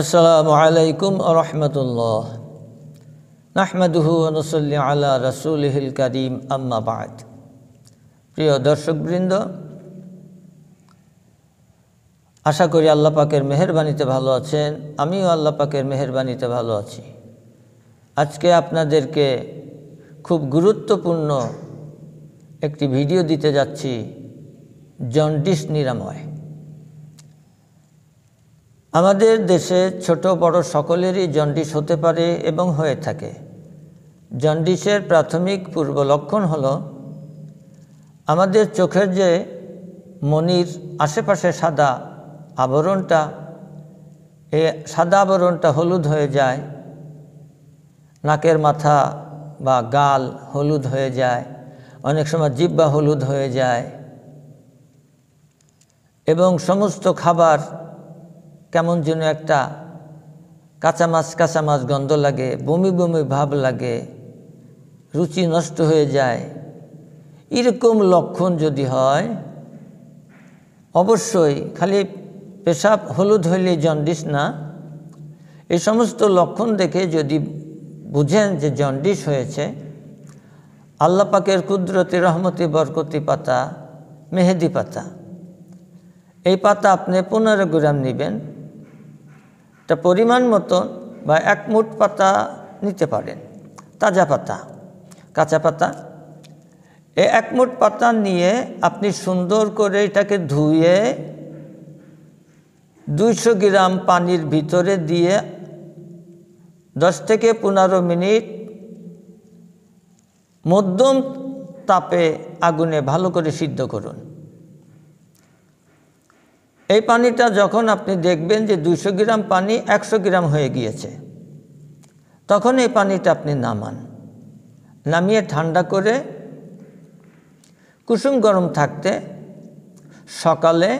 আসসালামু আলাইকুম রহমতুল্লাহ নাহমাদুহু নসল্লি আলা হিল করিম আম্মাবাদ প্রিয় দর্শকবৃন্দ আশা করি আল্লাহ পাকের মেহরবানিতে ভালো আছেন আমিও আল্লাহ পাকের মেহরবানিতে ভালো আছি আজকে আপনাদেরকে খুব গুরুত্বপূর্ণ একটি ভিডিও দিতে যাচ্ছি জন্ডিস নিরাময় আমাদের দেশে ছোট বড় সকলেরই জন্ডিস হতে পারে এবং হয়ে থাকে জন্ডিসের প্রাথমিক পূর্ব লক্ষণ হল আমাদের চোখের যে মনির আশেপাশে সাদা আবরণটা এ সাদা আবরণটা হলুদ হয়ে যায় নাকের মাথা বা গাল হলুদ হয়ে যায় অনেক সময় জিব্বা হলুদ হয়ে যায় এবং সমস্ত খাবার কেমন যেন একটা কাঁচা মাছ কাঁচা মাছ গন্ধ লাগে বমি বমি ভাব লাগে রুচি নষ্ট হয়ে যায় এরকম লক্ষণ যদি হয় অবশ্যই খালি পেশাব হলুদ হইলে জন্ডিস না এই সমস্ত লক্ষণ দেখে যদি বুঝেন যে জন্ডিস হয়েছে আল্লাহ পাকের কুদরতি রহমতি বরকতি পাতা মেহেদি পাতা এই পাতা আপনি পনেরো গ্রাম নেবেন তা পরিমাণ মতন বা এক মুঠ পাতা নিতে পারেন তাজা পাতা কাঁচা পাতা এ এক মুঠ পাতা নিয়ে আপনি সুন্দর করে এটাকে ধুয়ে দুইশো গ্রাম পানির ভিতরে দিয়ে দশ থেকে পনেরো মিনিট মধ্যম তাপে আগুনে ভালো করে সিদ্ধ করুন এই পানিটা যখন আপনি দেখবেন যে দুশো গ্রাম পানি একশো গ্রাম হয়ে গিয়েছে তখন এই পানিটা আপনি নামান নামিয়ে ঠান্ডা করে কুসুম গরম থাকতে সকালে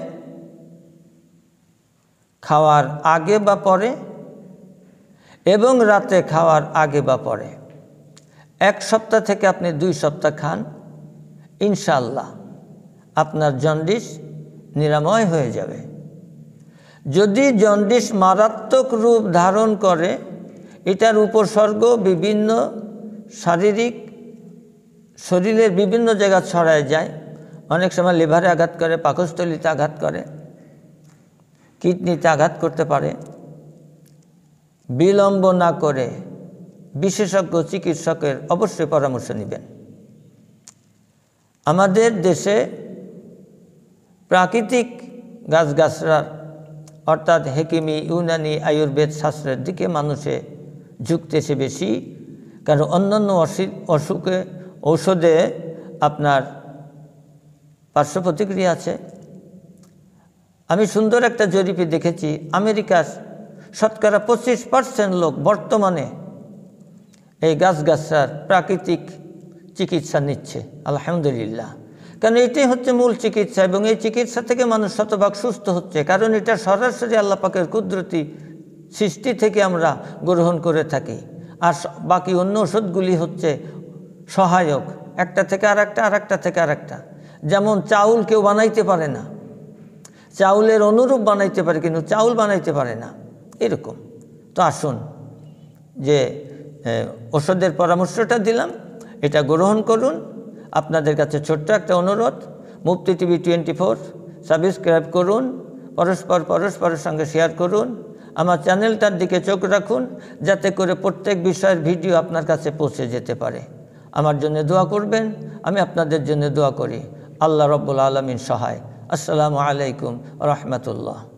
খাওয়ার আগে বা পরে এবং রাতে খাওয়ার আগে বা পরে এক সপ্তাহ থেকে আপনি দুই সপ্তাহ খান ইনশাল্লাহ আপনার জন্ডিস নিরাময় হয়ে যাবে যদি জন্ডিস মারাত্মক রূপ ধারণ করে এটার উপসর্গ বিভিন্ন শারীরিক শরীরের বিভিন্ন জায়গা ছড়ায় যায় অনেক সময় লিভারে আঘাত করে পাকস্থলিতে আঘাত করে কিডনিতে আঘাত করতে পারে বিলম্ব না করে বিশেষজ্ঞ চিকিৎসকের অবশ্যই পরামর্শ নেবেন আমাদের দেশে প্রাকৃতিক গাছগাছরার অর্থাৎ হেকিমি ইউনানি আয়ুর্বেদ শাস্ত্রের দিকে মানুষে ঝুঁকতেছে বেশি কারণ অন্যান্য অসুখে ঔষধে আপনার পার্শ্ব প্রতিক্রিয়া আছে আমি সুন্দর একটা জরিপে দেখেছি আমেরিকার শতকরা পঁচিশ পার্সেন্ট লোক বর্তমানে এই গাছগাছার প্রাকৃতিক চিকিৎসা নিচ্ছে আলহামদুলিল্লাহ কারণ এটাই হচ্ছে মূল চিকিৎসা এবং এই চিকিৎসা থেকে মানুষ শতভাগ সুস্থ হচ্ছে কারণ এটা সরাসরি আল্লাপাকের কুদরতি সৃষ্টি থেকে আমরা গ্রহণ করে থাকি আর বাকি অন্য ওষুধগুলি হচ্ছে সহায়ক একটা থেকে আর একটা আর একটা থেকে আর একটা যেমন চাউল কেউ বানাইতে পারে না চাউলের অনুরূপ বানাইতে পারে কিন্তু চাউল বানাইতে পারে না এরকম তো আসুন যে ওষুধের পরামর্শটা দিলাম এটা গ্রহণ করুন আপনাদের কাছে ছোট্ট একটা অনুরোধ Mufti TV twenty four subscribe করুন পরস্পর পরস্পরের সঙ্গে শেয়ার করুন আমার চ্যানেলটার দিকে চোখ রাখুন যাতে করে প্রত্যেক বিষয়ের ভিডিও আপনার কাছে পৌঁছে যেতে পারে আমার জন্য দোয়া করবেন আমি আপনাদের জন্য দোয়া করি আল্লাহ রব্বুল আলমিন সহায় আসসালামু আলাইকুম রহমতুল্লাহ